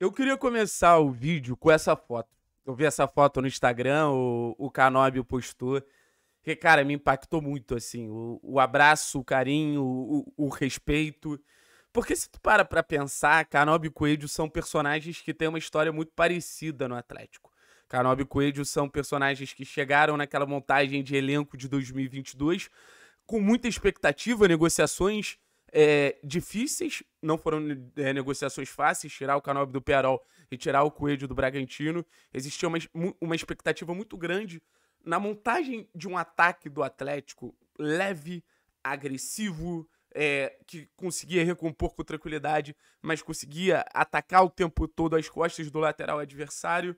Eu queria começar o vídeo com essa foto. Eu vi essa foto no Instagram, o, o Canóbio postou. Que, cara, me impactou muito, assim. O, o abraço, o carinho, o, o, respeito. Porque se tu para pra pensar, Canóbio e Coelho são personagens que têm uma história muito parecida no Atlético. Canóbio e Coelho são personagens que chegaram naquela montagem de elenco de 2022 com muita expectativa, negociações é, difíceis, não foram é, negociações fáceis, tirar o Canob do Pearol e tirar o Coelho do Bragantino. Existia uma, uma expectativa muito grande na montagem de um ataque do Atlético leve, agressivo, é, que conseguia recompor com tranquilidade, mas conseguia atacar o tempo todo as costas do lateral adversário.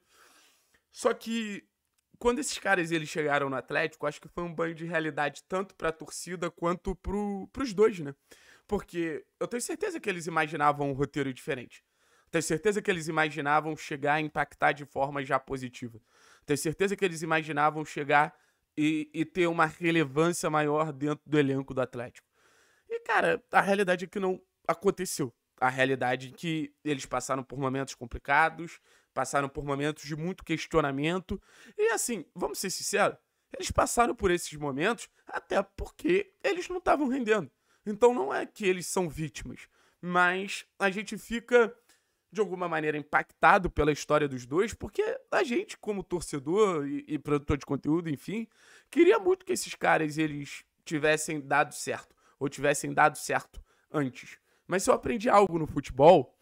Só que quando esses caras eles chegaram no Atlético, acho que foi um banho de realidade tanto para a torcida quanto para os dois, né? Porque eu tenho certeza que eles imaginavam um roteiro diferente. Tenho certeza que eles imaginavam chegar a impactar de forma já positiva. Tenho certeza que eles imaginavam chegar e, e ter uma relevância maior dentro do elenco do Atlético. E, cara, a realidade é que não aconteceu. A realidade é que eles passaram por momentos complicados, passaram por momentos de muito questionamento. E, assim, vamos ser sinceros, eles passaram por esses momentos até porque eles não estavam rendendo. Então não é que eles são vítimas, mas a gente fica de alguma maneira impactado pela história dos dois, porque a gente, como torcedor e, e produtor de conteúdo, enfim, queria muito que esses caras eles tivessem dado certo ou tivessem dado certo antes. Mas se eu aprendi algo no futebol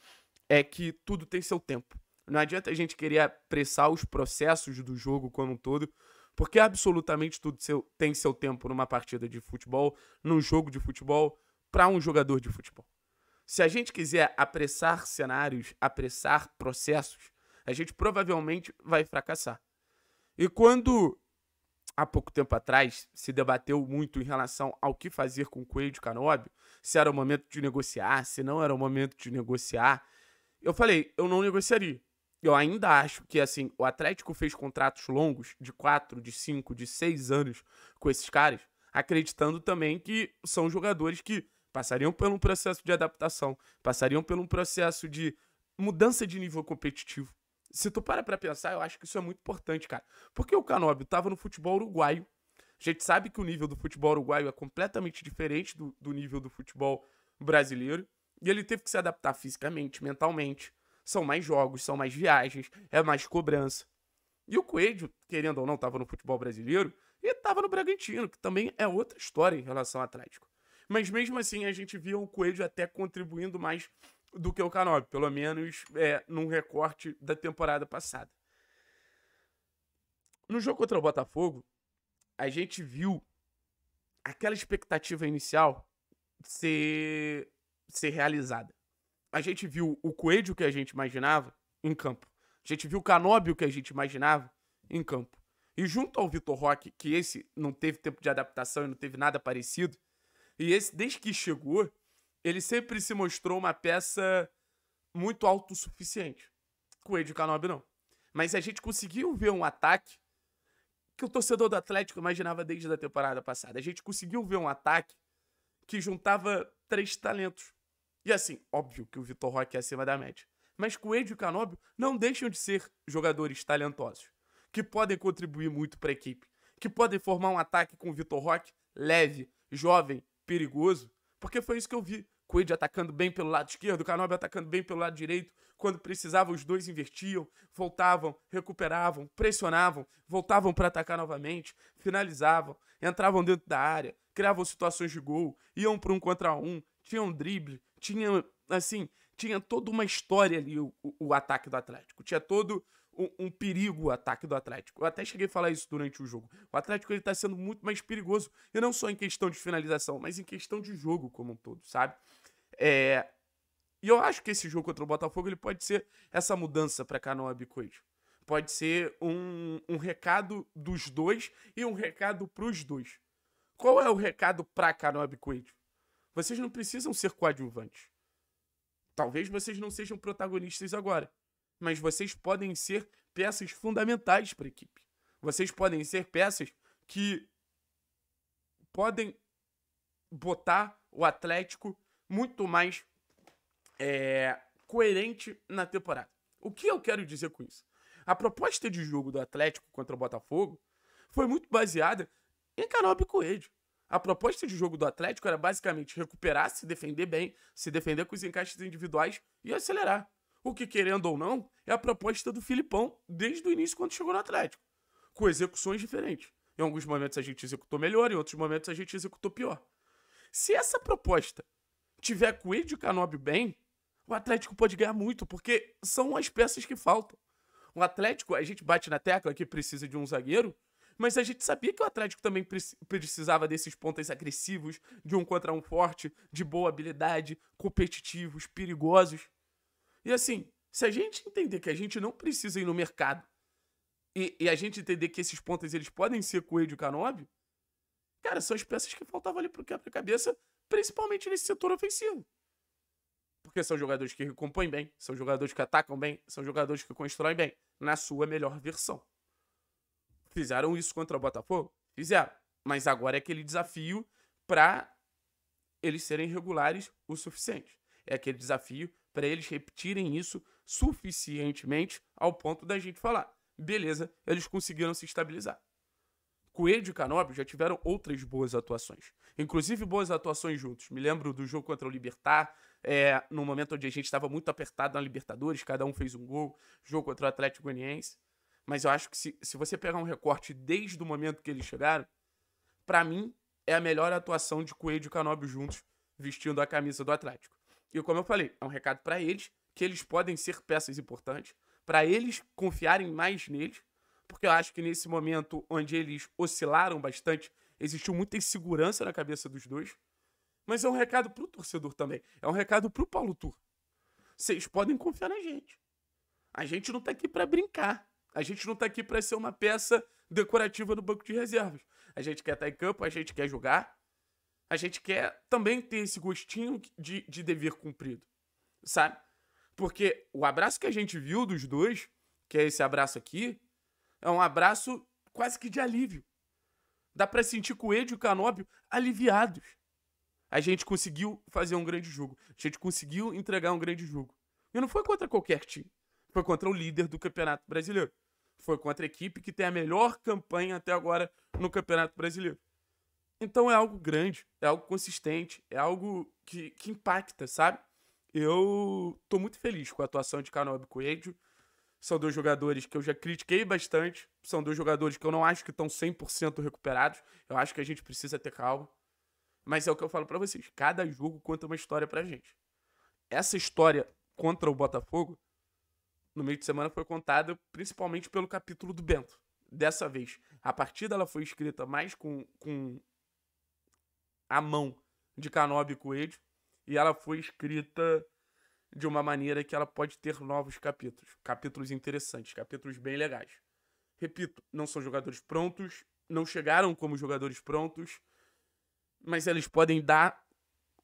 é que tudo tem seu tempo. Não adianta a gente querer apressar os processos do jogo como um todo, porque absolutamente tudo seu, tem seu tempo numa partida de futebol, num jogo de futebol, para um jogador de futebol. Se a gente quiser apressar cenários, apressar processos, a gente provavelmente vai fracassar. E quando há pouco tempo atrás se debateu muito em relação ao que fazer com o Coelho de Canóbio, se era o momento de negociar, se não era o momento de negociar, eu falei, eu não negociaria eu ainda acho que, assim, o Atlético fez contratos longos, de 4, de 5, de 6 anos, com esses caras, acreditando também que são jogadores que passariam por um processo de adaptação, passariam por um processo de mudança de nível competitivo. Se tu para pra pensar, eu acho que isso é muito importante, cara. Porque o Canóbio tava no futebol uruguaio. A gente sabe que o nível do futebol uruguaio é completamente diferente do, do nível do futebol brasileiro. E ele teve que se adaptar fisicamente, mentalmente são mais jogos, são mais viagens, é mais cobrança. E o Coelho, querendo ou não, estava no futebol brasileiro e estava no Bragantino, que também é outra história em relação ao Atlético. Mas mesmo assim, a gente via o Coelho até contribuindo mais do que o Canobi, pelo menos é, num recorte da temporada passada. No jogo contra o Botafogo, a gente viu aquela expectativa inicial ser, ser realizada a gente viu o Coelho que a gente imaginava em campo. A gente viu o Canóbio que a gente imaginava em campo. E junto ao Vitor Roque, que esse não teve tempo de adaptação e não teve nada parecido, e esse, desde que chegou, ele sempre se mostrou uma peça muito autossuficiente. Coelho e Canóbio não. Mas a gente conseguiu ver um ataque que o torcedor do Atlético imaginava desde a temporada passada. A gente conseguiu ver um ataque que juntava três talentos e assim, óbvio que o Vitor Roque é acima da média. Mas Coelho e Canóbio não deixam de ser jogadores talentosos, que podem contribuir muito para a equipe, que podem formar um ataque com o Vitor Roque leve, jovem, perigoso, porque foi isso que eu vi. Coelho atacando bem pelo lado esquerdo, Canóbio atacando bem pelo lado direito. Quando precisava, os dois invertiam, voltavam, recuperavam, pressionavam, voltavam para atacar novamente, finalizavam, entravam dentro da área, criavam situações de gol, iam para um contra um, tinham drible, tinha, assim, tinha toda uma história ali o, o, ataque do Atlético. Tinha todo um, um, perigo o ataque do Atlético. Eu até cheguei a falar isso durante o jogo. O Atlético ele está sendo muito mais perigoso, e não só em questão de finalização, mas em questão de jogo como um todo, sabe? É... E eu acho que esse jogo contra o Botafogo ele pode ser essa mudança para Canoa Bicoito. Pode ser um, um recado dos dois e um recado para os dois. Qual é o recado para Canoa Bicoito? Vocês não precisam ser coadjuvantes. Talvez vocês não sejam protagonistas agora, mas vocês podem ser peças fundamentais para a equipe. Vocês podem ser peças que podem botar o Atlético muito mais é, coerente na temporada. O que eu quero dizer com isso? A proposta de jogo do Atlético contra o Botafogo foi muito baseada em Canobi Coelho. A proposta de jogo do Atlético era basicamente recuperar, se defender bem, se defender com os encaixes individuais e acelerar. O que, querendo ou não, é a proposta do Filipão desde o início quando chegou no Atlético, com execuções diferentes. Em alguns momentos a gente executou melhor, em outros momentos a gente executou pior. Se essa proposta tiver com o Canobi bem, o Atlético pode ganhar muito, porque são as peças que faltam. O Atlético, a gente bate na tecla que precisa de um zagueiro, mas a gente sabia que o Atlético também precisava desses pontas agressivos, de um contra um forte, de boa habilidade, competitivos, perigosos. E assim, se a gente entender que a gente não precisa ir no mercado e, e a gente entender que esses pontas eles podem ser Coelho e Canobi, cara, são as peças que faltavam ali pro quebra-cabeça, principalmente nesse setor ofensivo. Porque são jogadores que recompõem bem, são jogadores que atacam bem, são jogadores que constroem bem, na sua melhor versão. Fizeram isso contra o Botafogo? Fizeram. Mas agora é aquele desafio para eles serem regulares o suficiente. É aquele desafio para eles repetirem isso suficientemente ao ponto da gente falar. Beleza, eles conseguiram se estabilizar. Coelho e Canóbio já tiveram outras boas atuações. Inclusive boas atuações juntos. Me lembro do jogo contra o Libertar, é, no momento onde a gente estava muito apertado na Libertadores, cada um fez um gol. Jogo contra o Atlético Goianiense. Mas eu acho que se, se você pegar um recorte desde o momento que eles chegaram, para mim é a melhor atuação de Coelho e Canóbio juntos vestindo a camisa do Atlético. E como eu falei, é um recado para eles que eles podem ser peças importantes, para eles confiarem mais neles, porque eu acho que nesse momento onde eles oscilaram bastante, existiu muita insegurança na cabeça dos dois. Mas é um recado pro torcedor também. É um recado pro Paulo Tur. Vocês podem confiar na gente. A gente não tá aqui para brincar. A gente não tá aqui para ser uma peça decorativa no banco de reservas. A gente quer estar tá em campo, a gente quer jogar. A gente quer também ter esse gostinho de, de dever cumprido, sabe? Porque o abraço que a gente viu dos dois, que é esse abraço aqui, é um abraço quase que de alívio. Dá para sentir Coelho e Canóbio aliviados. A gente conseguiu fazer um grande jogo. A gente conseguiu entregar um grande jogo. E não foi contra qualquer time foi contra o líder do Campeonato Brasileiro. Foi contra a equipe que tem a melhor campanha até agora no Campeonato Brasileiro. Então é algo grande, é algo consistente, é algo que, que impacta, sabe? Eu tô muito feliz com a atuação de Canobi Coelho. São dois jogadores que eu já critiquei bastante. São dois jogadores que eu não acho que estão 100% recuperados. Eu acho que a gente precisa ter calma. Mas é o que eu falo para vocês. Cada jogo conta uma história pra gente. Essa história contra o Botafogo no meio de semana foi contada principalmente pelo capítulo do Bento. Dessa vez, a partida ela foi escrita mais com, com a mão de Canobi e Coelho e ela foi escrita de uma maneira que ela pode ter novos capítulos, capítulos interessantes, capítulos bem legais. Repito, não são jogadores prontos, não chegaram como jogadores prontos, mas eles podem dar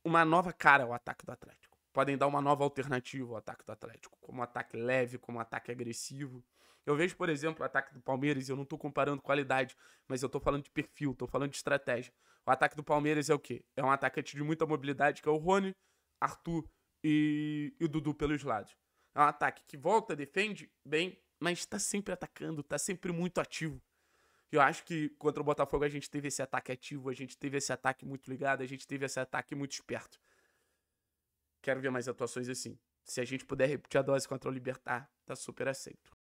uma nova cara ao ataque do Atlético podem dar uma nova alternativa ao ataque do Atlético, como ataque leve, como ataque agressivo. Eu vejo, por exemplo, o ataque do Palmeiras, eu não estou comparando qualidade, mas eu estou falando de perfil, estou falando de estratégia. O ataque do Palmeiras é o quê? É um atacante de muita mobilidade, que é o Rony, Arthur e, e o Dudu pelos lados. É um ataque que volta, defende bem, mas está sempre atacando, está sempre muito ativo. Eu acho que contra o Botafogo a gente teve esse ataque ativo, a gente teve esse ataque muito ligado, a gente teve esse ataque muito esperto quero ver mais atuações assim. Se a gente puder repetir a dose contra o Libertar, tá super aceito.